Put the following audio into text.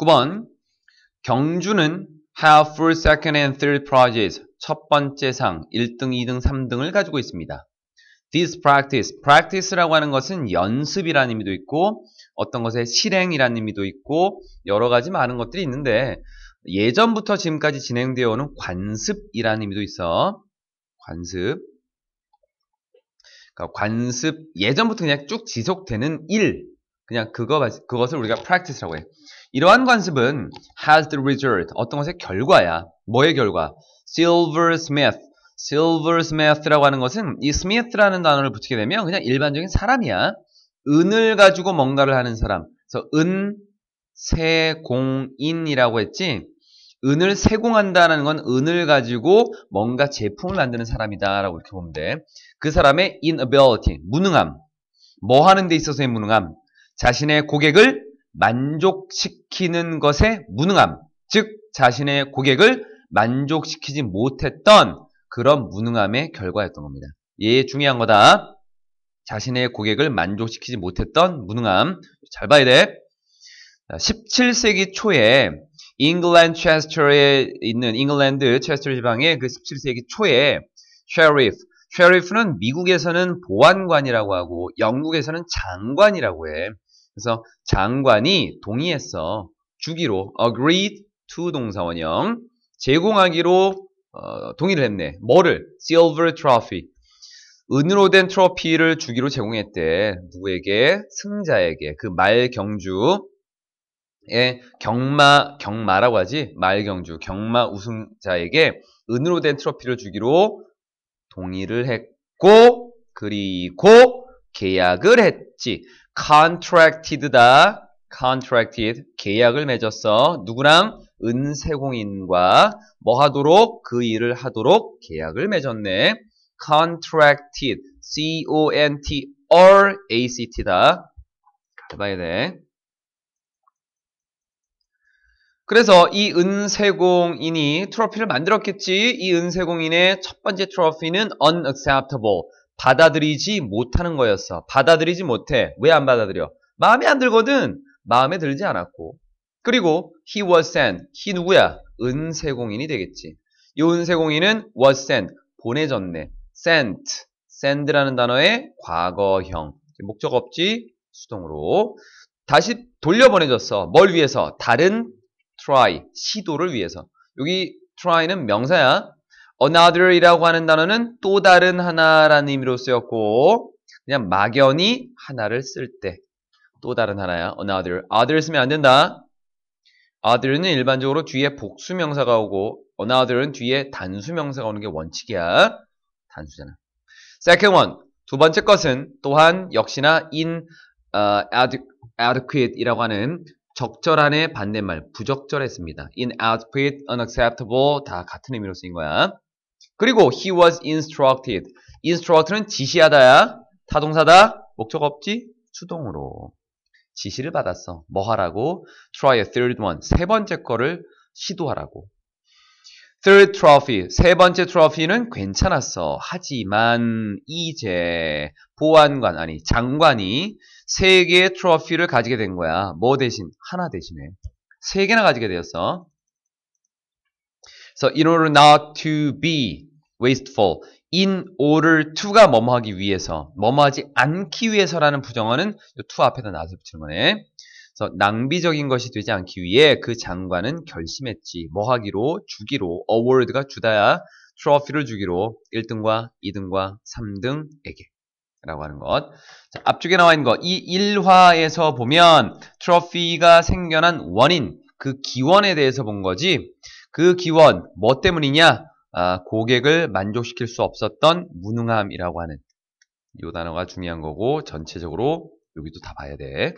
9번 경주는 have full second and third prizes 첫 번째 상, 1등, 2등, 3등을 가지고 있습니다. This practice, practice라고 하는 것은 연습이라는 의미도 있고 어떤 것의 실행이라는 의미도 있고 여러 가지 많은 것들이 있는데 예전부터 지금까지 진행되어 오는 관습이라는 의미도 있어. 관습. 그러니까 관습 예전부터 그냥 쭉 지속되는 일 그냥 그거, 그것을 우리가 practice라고 해. 이러한 관습은 has the result, 어떤 것의 결과야. 뭐의 결과? silversmith. silversmith라고 하는 것은 이 smith라는 단어를 붙이게 되면 그냥 일반적인 사람이야. 은을 가지고 뭔가를 하는 사람. 그래서 은, 세공인이라고 했지. 은을 세공한다는 건 은을 가지고 뭔가 제품을 만드는 사람이다라고 이렇게 보면 돼. 그 사람의 inability, 무능함. 뭐 하는 데 있어서의 무능함? 자신의 고객을 만족시키는 것에 무능함, 즉 자신의 고객을 만족시키지 못했던 그런 무능함의 결과였던 겁니다. 예, 중요한 거다. 자신의 고객을 만족시키지 못했던 무능함. 잘 봐야 돼. 17세기 초에 잉글랜드 체스터에 있는 잉글랜드 체스터 지방의 그 17세기 초에 셰리프 셰리프는 미국에서는 보안관이라고 하고 영국에서는 장관이라고 해. 그래서 장관이 동의했어. 주기로 agreed to 동사원형 제공하기로 어, 동의를 했네. 뭐를? silver trophy. 은으로 된 트로피를 주기로 제공했대. 누구에게? 승자에게. 그 말경주의 경마, 경마라고 하지? 말경주, 경마 우승자에게 은으로 된 트로피를 주기로 동의를 했고, 그리고 계약을 했지. contracted다. contracted 계약을 맺었어. 누구랑? 은세공인과 뭐 하도록 그 일을 하도록 계약을 맺었네. contracted C O N T R A C T다. 해봐야 돼. 그래서 이 은세공인이 트로피를 만들었겠지. 이 은세공인의 첫 번째 트로피는 unacceptable. 받아들이지 못하는 거였어. 받아들이지 못해. 왜 안 받아들여? 마음에 안 들거든. 마음에 들지 않았고. 그리고 he was sent. h 누구야? 은세공인이 되겠지. 이 은세공인은 was sent. 보내졌네. sent. send라는 단어의 과거형. 목적 없지? 수동으로. 다시 돌려보내졌어. 뭘 위해서? 다른 try. 시도를 위해서. 여기 try는 명사야. another이라고 하는 단어는 또 다른 하나라는 의미로 쓰였고 그냥 막연히 하나를 쓸 때 또 다른 하나야 another other 쓰면 안 된다 other는 일반적으로 뒤에 복수명사가 오고 another은 뒤에 단수명사가 오는 게 원칙이야 단수잖아 second one 두 번째 것은 또한 역시나 in uh, adequate이라고 하는 적절한의 반대말 부적절했습니다. inadequate, unacceptable 다 같은 의미로 쓰인 거야. 그리고 he was instructed. instruct는 지시하다야. 타동사다. 목적 없지? 수동으로. 지시를 받았어. 뭐 하라고? try a third one. 세 번째 거를 시도하라고. third trophy. 세 번째 t r o 트로피는 괜찮았어. 하지만 이제 보안관 아니 장관이 세 개의 트로피를 가지게 된 거야. 뭐 대신 하나 대신에 세 개나 가지게 되었어. So in order not to be wasteful. in order to가 뭐뭐하기 위해서, 뭐뭐하지 않기 위해서라는 부정어는 이 to 앞에다 낫서 붙이는 거네. 그래서 낭비적인 것이 되지 않기 위해 그 장관은 결심했지. 뭐하기로 주기로 어워드가 주다야 트로피를 주기로 1등과 2등과 3등에게. 라고 하는 것. 자, 앞쪽에 나와 있는 거. 이 1화에서 보면 트로피가 생겨난 원인, 그 기원에 대해서 본 거지. 그 기원, 뭐 때문이냐? 아, 고객을 만족시킬 수 없었던 무능함이라고 하는 이 단어가 중요한 거고 전체적으로 여기도 다 봐야 돼.